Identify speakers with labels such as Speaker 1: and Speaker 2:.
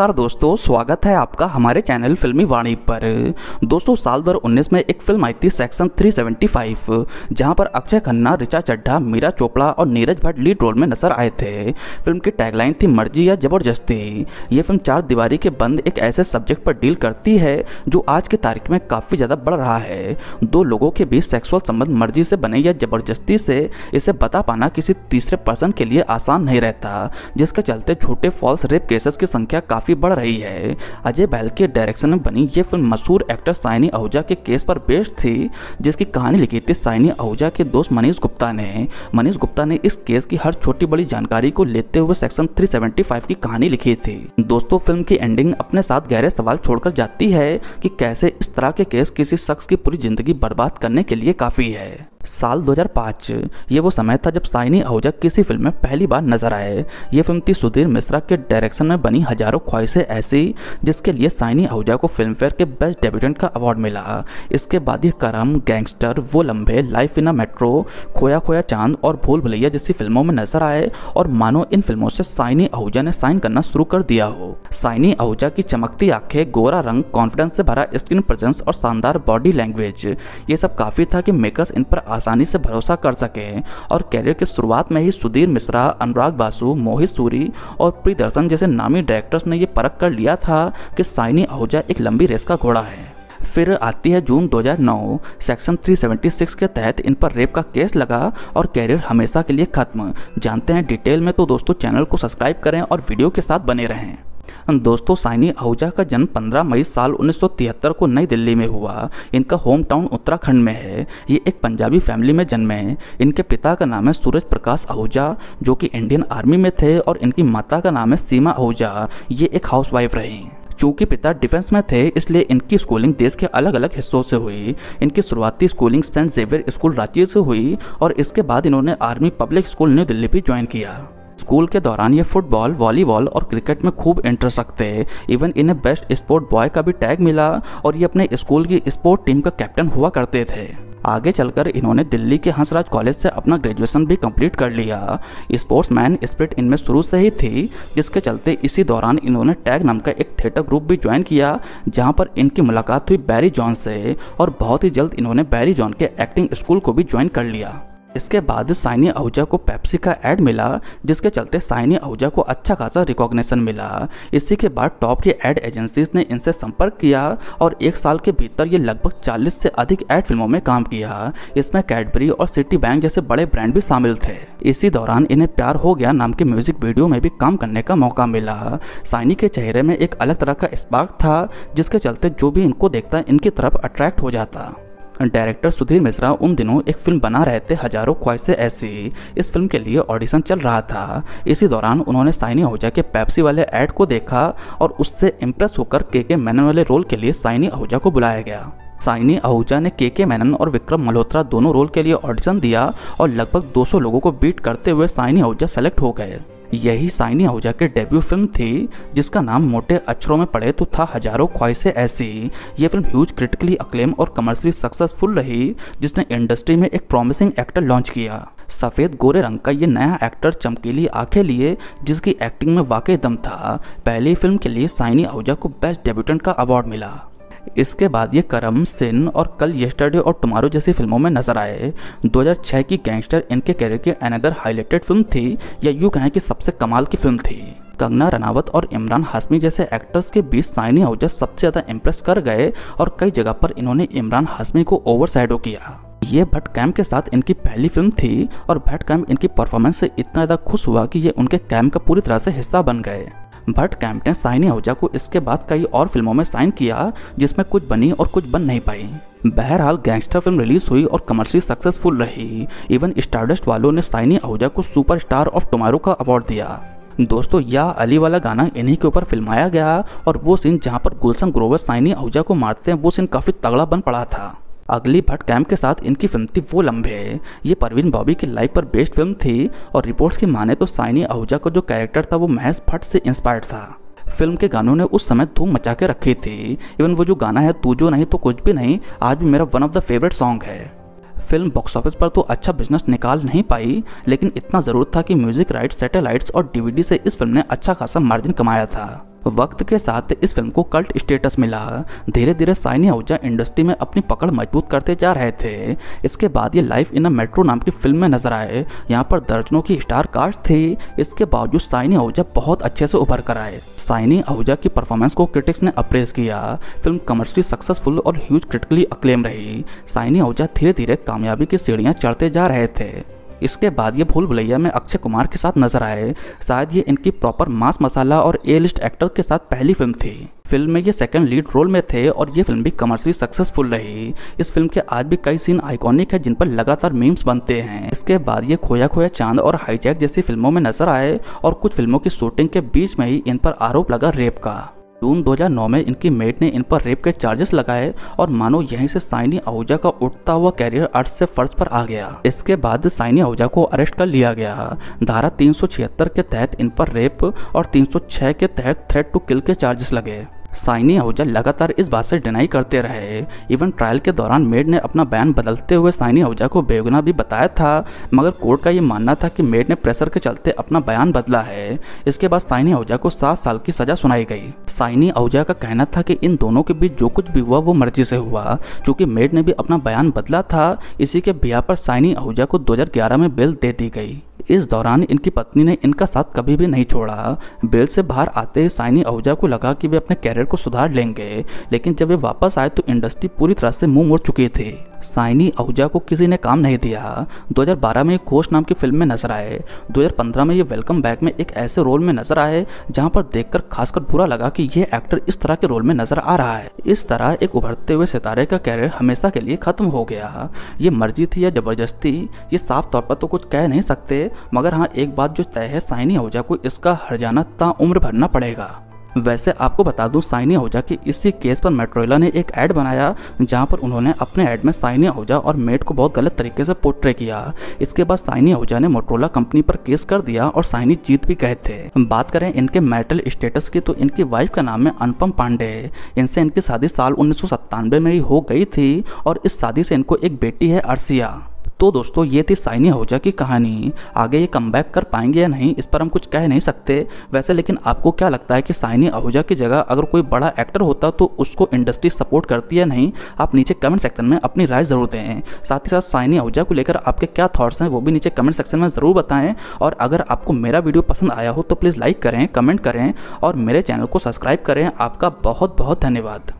Speaker 1: नमस्कार दोस्तों स्वागत है आपका हमारे चैनल फिल्मी वाणी पर दोस्तों साल 2019 में एक फिल्म आई थी सेक्शन 375 जहां पर अक्षय खन्ना ऋचा चड्ढा मीरा चोपड़ा और नीरज भट्ट लीड रोल में नजर आए थे फिल्म की टैगलाइन थी मर्जी या जबरदस्ती ये फिल्म चार दीवारी के बंद एक ऐसे सब्जेक्ट पर डील करती है जो आज की तारीख में काफ़ी ज़्यादा बढ़ रहा है दो लोगों के बीच सेक्सुअल संबंध मर्जी से बने या जबरदस्ती से इसे बता पाना किसी तीसरे पर्सन के लिए आसान नहीं रहता जिसके चलते छोटे फॉल्स रेप केसेस की संख्या काफ़ी काफ़ी बढ़ रही है अजय बैल के डायरेक्शन में बनी ये फिल्म मशहूर एक्टर साइनी आहूजा के केस पर बेस्ड थी जिसकी कहानी लिखी थी साइनी आहूजा के दोस्त मनीष गुप्ता ने मनीष गुप्ता ने इस केस की हर छोटी बड़ी जानकारी को लेते हुए सेक्शन 375 की कहानी लिखी थी दोस्तों फिल्म की एंडिंग अपने साथ गहरे सवाल छोड़कर जाती है कि कैसे इस तरह के केस किसी शख्स की पूरी जिंदगी बर्बाद करने के लिए काफ़ी है साल 2005 ये वो समय था जब साइनी आहूजा किसी फिल्म में पहली बार नजर आए ये फिल्म थी सुधीर मिश्रा के डायरेक्शन में बनी हजारों ख्वाहिशें ऐसी जिसके लिए साइनी आहूजा को फिल्म फेयर के बेस्ट डेब्यूटेंट का अवार्ड मिला इसके बाद ये करम गैंगस्टर वो लंबे लाइफ इन अ मेट्रो खोया खोया चांद और भूल भलैया जैसी फिल्मों में नजर आए और मानो इन फिल्मों से साइनी आहूजा ने साइन करना शुरू कर दिया हो साइनी आहूजा की चमकती आंखें गोरा रंग कॉन्फिडेंस से भरा स्क्रीन प्रेजेंस और शानदार बॉडी लैंग्वेज ये सब काफ़ी था कि मेकर्स इन पर आसानी से भरोसा कर सकें और कैरियर की शुरुआत में ही सुधीर मिश्रा अनुराग बासु मोहित सूरी और प्रियदर्शन जैसे नामी डायरेक्टर्स ने यह परख कर लिया था कि साइनी आहूजा एक लंबी रेस का घोड़ा है फिर आती है जून 2009 सेक्शन 376 के तहत इन पर रेप का केस लगा और कैरियर हमेशा के लिए खत्म जानते हैं डिटेल में तो दोस्तों चैनल को सब्सक्राइब करें और वीडियो के साथ बने रहें दोस्तों साइनी आहूजा का जन्म 15 मई साल 1973 को नई दिल्ली में हुआ इनका होम टाउन उत्तराखंड में है ये एक पंजाबी फैमिली में जन्मे हैं इनके पिता का नाम है सूरज प्रकाश आहूजा जो कि इंडियन आर्मी में थे और इनकी माता का नाम है सीमा आहूजा ये एक हाउसवाइफ वाइफ हैं चूँकि पिता डिफेंस में थे इसलिए इनकी स्कूलिंग देश के अलग अलग हिस्सों से हुई इनकी शुरुआती schooling saint Xavier school Ranchi से हुई और इसके बाद इन्होंने army public school new Delhi भी ज्वाइन किया स्कूल के दौरान ये फुटबॉल वॉलीबॉल और क्रिकेट में खूब इंटरेस्ट रखते हैं इवन इन्हें बेस्ट स्पोर्ट बॉय का भी टैग मिला और ये अपने स्कूल की स्पोर्ट टीम का कैप्टन हुआ करते थे आगे चलकर इन्होंने दिल्ली के हंसराज कॉलेज से अपना ग्रेजुएशन भी कंप्लीट कर लिया स्पोर्ट्समैन स्पिरिट इनमें शुरू से ही थी जिसके चलते इसी दौरान इन्होंने टैग नाम का एक थिएटर ग्रुप भी ज्वाइन किया जहां पर इनकी मुलाकात हुई बैरी जॉन से और बहुत ही जल्द इन्होंने बैरी जॉन के एक्टिंग स्कूल को भी ज्वाइन कर लिया इसके बाद साइनी आहूजा को पेप्सी का एड मिला जिसके चलते साइनी आहूजा को अच्छा खासा रिकॉग्निशन मिला इसी के बाद टॉप की एड एजेंसीज ने इनसे संपर्क किया और एक साल के भीतर ये लगभग 40 से अधिक एड फिल्मों में काम किया इसमें कैडबरी और सिटी बैंक जैसे बड़े ब्रांड भी शामिल थे इसी दौरान इन्हें प्यार हो गया नाम के म्यूजिक वीडियो में भी काम करने का मौका मिला साइनी के चेहरे में एक अलग तरह का स्पार्क था जिसके चलते जो भी इनको देखता इनकी तरफ अट्रैक्ट हो जाता डायरेक्टर सुधीर मिश्रा उन दिनों एक फिल्म बना रहे थे हजारों ख्वाहिशें ऐसी इस फिल्म के लिए ऑडिशन चल रहा था इसी दौरान उन्होंने साइनी आहूजा के पैप्सी वाले एड को देखा और उससे इम्प्रेस होकर के के मैनन वाले रोल के लिए साइनी आहूजा को बुलाया गया साइनी आहूजा ने के के मैनन और विक्रम मल्होत्रा दोनों रोल के लिए ऑडिशन दिया और लगभग 200 लोगों को बीट करते हुए साइनी आहूजा सेलेक्ट हो गए यही साइनी आहूजा के डेब्यू फिल्म थी जिसका नाम मोटे अक्षरों में पड़े तो था हजारों ख्वाहिशें ऐसी ये फिल्म ह्यूज क्रिटिकली अक्लेम और कमर्शली सक्सेसफुल रही जिसने इंडस्ट्री में एक प्रॉमिसिंग एक्टर लॉन्च किया सफ़ेद गोरे रंग का ये नया एक्टर चमकीली आंखें लिए जिसकी एक्टिंग में वाकई दम था पहली फिल्म के लिए साइनी आहूजा को बेस्ट डेब्यूटेंट का अवार्ड मिला इसके बाद ये करम सिन और कल येस्टरडे और टुमारो जैसी फिल्मों में नजर आए 2006 की गैंगस्टर इनके कैरियर की अनदर हाईलाइटेड फिल्म थी या यूँ कहें कि सबसे कमाल की फिल्म थी कंगना रनावत और इमरान हाशमी जैसे एक्टर्स के बीच साइनी आहूजा सबसे ज़्यादा इम्प्रेस कर गए और कई जगह पर इन्होंने इमरान हाशमी को ओवर किया ये भट्ट कैम के साथ इनकी पहली फिल्म थी और भट्ट कैम इनकी परफॉर्मेंस से इतना ज़्यादा खुश हुआ कि ये उनके कैम का पूरी तरह से हिस्सा बन गए बट ने साइनी आहूजा को इसके बाद कई और फिल्मों में साइन किया जिसमें कुछ बनी और कुछ बन नहीं पाई बहरहाल गैंगस्टर फिल्म रिलीज हुई और कमर्शियली सक्सेसफुल रही इवन स्टारडस्ट वालों ने साइनी आहूजा को सुपरस्टार ऑफ टुमारो का अवार्ड दिया दोस्तों या अली वाला गाना इन्हीं के ऊपर फिल्माया गया और वो सीन जहाँ पर गुलशन ग्रोवर साइनी आहूजा को मारते हैं वो सीन काफ़ी तगड़ा बन पड़ा था अगली भट्ट कैम्प के साथ इनकी फिल्म थी वो लम्बे ये परवीन बॉबी की लाइफ पर बेस्ड फिल्म थी और रिपोर्ट्स की माने तो साइनी आहूजा का जो कैरेक्टर था वो महज भट्ट से इंस्पायर्ड था फिल्म के गानों ने उस समय धूम मचा के रखी थी इवन वो जो गाना है तू जो नहीं तो कुछ भी नहीं आज भी मेरा one of the favourite song है फिल्म बॉक्स ऑफिस पर तो अच्छा बिजनेस निकाल नहीं पाई लेकिन इतना ज़रूर था कि म्यूज़िक राइट्स सैटेलाइट्स और डीवीडी से इस फिल्म ने अच्छा खासा मार्जिन कमाया था वक्त के साथ इस फिल्म को कल्ट स्टेटस मिला धीरे धीरे साइनी आहूजा इंडस्ट्री में अपनी पकड़ मजबूत करते जा रहे थे इसके बाद ये लाइफ इन अ मेट्रो नाम की फिल्म में नजर आए यहाँ पर दर्जनों की स्टार कास्ट थी इसके बावजूद साइनी आहूजा बहुत अच्छे से उभर कर आए साइनी आहूजा की परफॉर्मेंस को क्रिटिक्स ने अप्रेस किया फिल्म कमर्शियली सक्सेसफुल और ह्यूज क्रिटिकली अक्लेम रही साइनी आहूजा धीरे धीरे कामयाबी की सीढ़ियाँ चढ़ते जा रहे थे इसके बाद ये भूल भुलैया में अक्षय कुमार के साथ नजर आए शायद ये इनकी प्रॉपर मास मसाला और ए लिस्ट एक्टर के साथ पहली फिल्म थी फिल्म में ये सेकंड लीड रोल में थे और ये फिल्म भी कमर्शियली सक्सेसफुल रही इस फिल्म के आज भी कई सीन आइकॉनिक है जिन पर लगातार मीम्स बनते हैं इसके बाद ये खोया खोया चांद और हाईजैक जैसी फिल्मों में नजर आए और कुछ फिल्मों की शूटिंग के बीच में ही इन पर आरोप लगा रेप का जून 2009 में इनकी मेट ने इन पर रेप के चार्जेस लगाए और मानो यहीं से साइनी आहूजा का उठता हुआ कैरियर अर्थ से फर्श पर आ गया इसके बाद साइनी आहूजा को अरेस्ट कर लिया गया धारा 376 के तहत इन पर रेप और 306 के तहत थ्रेट टू किल के चार्जेस लगे साइनी आहूजा लगातार इस बात से डिनाई करते रहे इवन ट्रायल के दौरान मेड ने अपना बयान बदलते हुए साइनी आहूजा को बेगुना भी बताया था मगर कोर्ट का ये मानना था कि मेड ने प्रेशर के चलते अपना बयान बदला है इसके बाद साइनी आहूजा को सात साल की सजा सुनाई गई साइनी आहूजा का कहना था कि इन दोनों के बीच जो कुछ भी हुआ वो मर्जी से हुआ चूंकि मेड ने भी अपना बयान बदला था इसी के बिहार पर साइनी आहूजा को ग्यारह में बेल दे दी गई इस दौरान इनकी पत्नी ने इनका साथ कभी भी नहीं छोड़ा बेल से बाहर आते ही साइनी आहूजा को लगा कि वे अपने कैरियर कैरियर को सुधार लेंगे लेकिन जब वे वापस आए तो इंडस्ट्री पूरी तरह से मुंह मोड़ चुकी थी साइनी आहूजा को किसी ने काम नहीं दिया 2012 में घोष नाम की फिल्म में नजर आए 2015 में ये वेलकम बैक में एक ऐसे रोल में नजर आए जहां पर देखकर खासकर बुरा लगा कि ये एक्टर इस तरह के रोल में नजर आ रहा है इस तरह एक उभरते हुए सितारे का कैरियर हमेशा के लिए खत्म हो गया ये मर्जी थी या जबरदस्ती ये साफ तौर पर तो कुछ कह नहीं सकते मगर हाँ एक बात जो तय है साइनी आहूजा को इसका हर जाना उम्र भरना पड़ेगा वैसे आपको बता दूं साइनिया होजा की इसी केस पर मेट्रोला ने एक ऐड बनाया जहां पर उन्होंने अपने ऐड में साइनिया होजा और मेट को बहुत गलत तरीके से पोर्ट्रे किया इसके बाद साइनिया होजा ने मोटरोला कंपनी पर केस कर दिया और साइनी जीत भी गए थे बात करें इनके मैरिटल स्टेटस की तो इनकी वाइफ का नाम है अनुपम पांडे इनसे इनकी शादी साल उन्नीस में ही हो गई थी और इस शादी से इनको एक बेटी है अर्सिया तो दोस्तों ये थी साइनी होजा की कहानी आगे ये कम कर पाएंगे या नहीं इस पर हम कुछ कह नहीं सकते वैसे लेकिन आपको क्या लगता है कि साइनी आहूजा की जगह अगर कोई बड़ा एक्टर होता तो उसको इंडस्ट्री सपोर्ट करती या नहीं आप नीचे कमेंट सेक्शन में अपनी राय ज़रूर दें साथ ही साथ साइनी आहूजा को लेकर आपके क्या थाट्स हैं वो भी नीचे कमेंट सेक्शन में ज़रूर बताएं और अगर आपको मेरा वीडियो पसंद आया हो तो प्लीज़ लाइक करें कमेंट करें और मेरे चैनल को सब्सक्राइब करें आपका बहुत बहुत धन्यवाद